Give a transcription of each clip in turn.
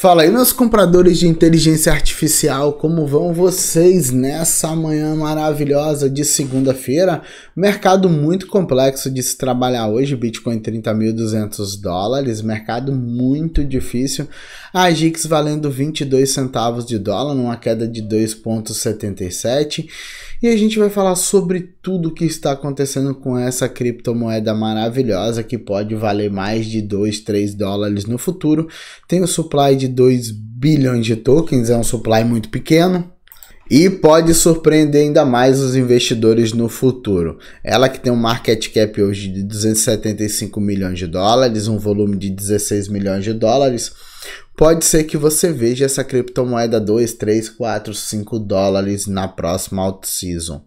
Fala aí, meus compradores de inteligência artificial, como vão vocês nessa manhã maravilhosa de segunda-feira? Mercado muito complexo de se trabalhar hoje, Bitcoin 30.200 dólares, mercado muito difícil. A Gix valendo 22 centavos de dólar, numa queda de 2.77 e a gente vai falar sobre tudo o que está acontecendo com essa criptomoeda maravilhosa que pode valer mais de 2, 3 dólares no futuro. Tem um supply de 2 bilhões de tokens, é um supply muito pequeno, e pode surpreender ainda mais os investidores no futuro. Ela que tem um market cap hoje de 275 milhões de dólares, um volume de 16 milhões de dólares, Pode ser que você veja essa criptomoeda 2, 3, 4, 5 dólares na próxima out-season.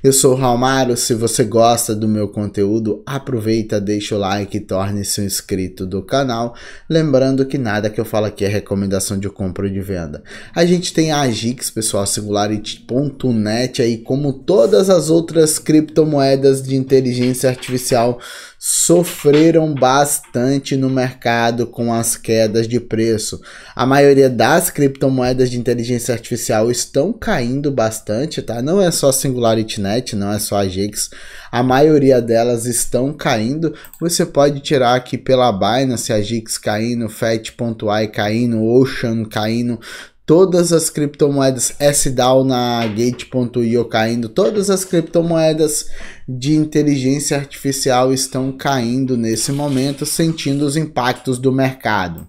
Eu sou o Raumaro, se você gosta do meu conteúdo, aproveita, deixa o like e torne-se um inscrito do canal. Lembrando que nada que eu falo aqui é recomendação de compra ou de venda. A gente tem a Agix, pessoal, singularity.net aí, como todas as outras criptomoedas de inteligência artificial sofreram bastante no mercado com as quedas de preço isso. A maioria das criptomoedas de inteligência artificial estão caindo bastante, tá? Não é só a SingularityNet, não é só a Jax. A maioria delas estão caindo. Você pode tirar aqui pela Binance, a Jax caindo, Fat.ai caindo, Ocean caindo, todas as criptomoedas SDAO na Gate.io caindo, todas as criptomoedas de inteligência artificial estão caindo nesse momento, sentindo os impactos do mercado.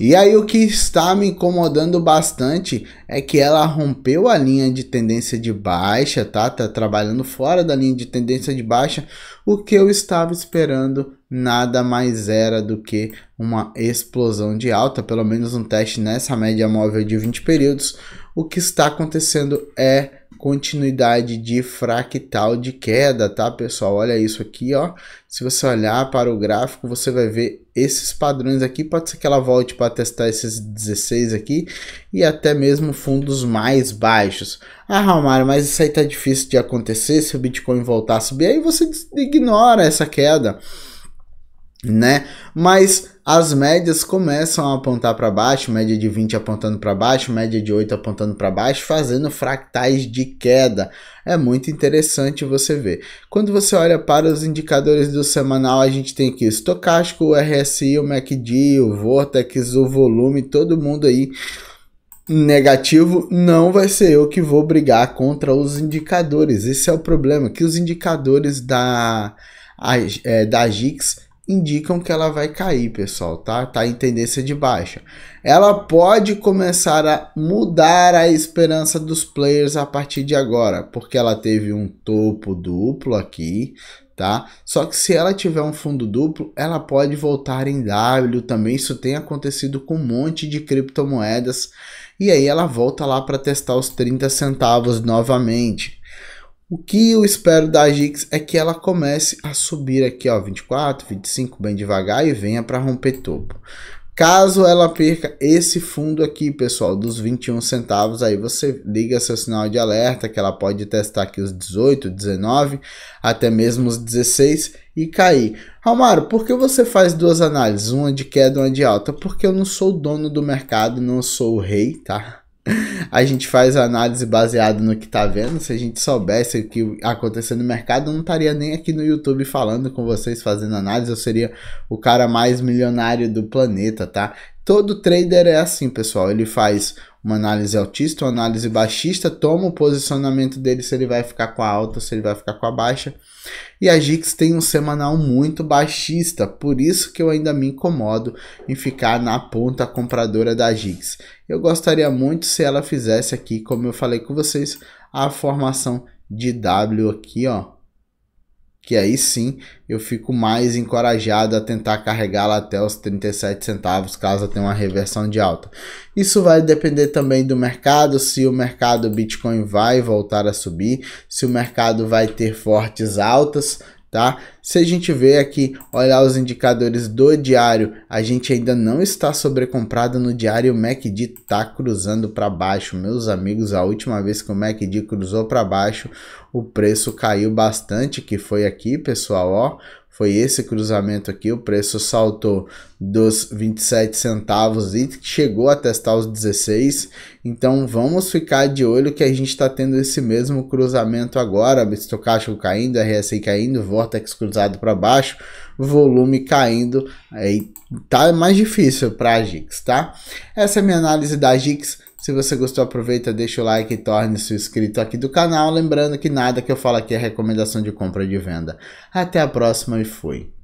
E aí o que está me incomodando bastante é que ela rompeu a linha de tendência de baixa, tá? Tá trabalhando fora da linha de tendência de baixa, o que eu estava esperando nada mais era do que uma explosão de alta, pelo menos um teste nessa média móvel de 20 períodos. O que está acontecendo é continuidade de fractal de queda, tá, pessoal? Olha isso aqui, ó. Se você olhar para o gráfico, você vai ver esses padrões aqui. Pode ser que ela volte para testar esses 16 aqui e até mesmo fundos mais baixos. Ah, Romário, mas isso aí tá difícil de acontecer se o Bitcoin voltar a subir. Aí você ignora essa queda né? Mas as médias começam a apontar para baixo, média de 20 apontando para baixo, média de 8 apontando para baixo, fazendo fractais de queda. É muito interessante você ver. Quando você olha para os indicadores do semanal, a gente tem aqui o estocástico, o RSI, o MACD, o Vortex, o volume, todo mundo aí negativo, não vai ser eu que vou brigar contra os indicadores. Esse é o problema, que os indicadores da, é, da GICS indicam que ela vai cair, pessoal, tá? Tá em tendência de baixa. Ela pode começar a mudar a esperança dos players a partir de agora, porque ela teve um topo duplo aqui, tá? Só que se ela tiver um fundo duplo, ela pode voltar em W também. Isso tem acontecido com um monte de criptomoedas. E aí ela volta lá para testar os 30 centavos novamente. O que eu espero da Gix é que ela comece a subir aqui, ó, 24, 25, bem devagar e venha para romper topo. Caso ela perca esse fundo aqui, pessoal, dos 21 centavos, aí você liga seu sinal de alerta, que ela pode testar aqui os 18, 19, até mesmo os 16 e cair. Romário, por que você faz duas análises, uma de queda e uma de alta? Porque eu não sou o dono do mercado, não sou o rei, tá? a gente faz análise baseada no que tá vendo. Se a gente soubesse o que aconteceu no mercado, eu não estaria nem aqui no YouTube falando com vocês, fazendo análise. Eu seria o cara mais milionário do planeta, tá? Todo trader é assim, pessoal. Ele faz uma análise altista, uma análise baixista, toma o posicionamento dele se ele vai ficar com a alta, se ele vai ficar com a baixa. E a Gix tem um semanal muito baixista, por isso que eu ainda me incomodo em ficar na ponta compradora da Gix. Eu gostaria muito se ela fizesse aqui, como eu falei com vocês, a formação de W aqui, ó que aí sim eu fico mais encorajado a tentar carregá-la até os 37 centavos, caso tenha uma reversão de alta. Isso vai depender também do mercado, se o mercado Bitcoin vai voltar a subir, se o mercado vai ter fortes altas, tá? Se a gente ver aqui, olhar os indicadores do diário, a gente ainda não está sobrecomprado no diário, o MACD tá cruzando para baixo. Meus amigos, a última vez que o MACD cruzou para baixo, o preço caiu bastante, que foi aqui, pessoal, ó. Foi esse cruzamento aqui, o preço saltou dos 27 centavos e chegou a testar os 16. Então vamos ficar de olho que a gente está tendo esse mesmo cruzamento agora, estocástico caindo, RSI caindo, vortex cruzado para baixo, volume caindo. Aí tá mais difícil para a Gix, tá? Essa é a minha análise da Gix. Se você gostou, aproveita, deixa o like e torne-se inscrito aqui do canal. Lembrando que nada que eu falo aqui é recomendação de compra e de venda. Até a próxima e fui.